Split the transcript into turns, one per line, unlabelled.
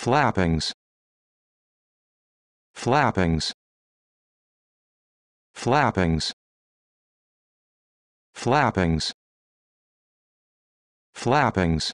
flappings flappings flappings flappings flappings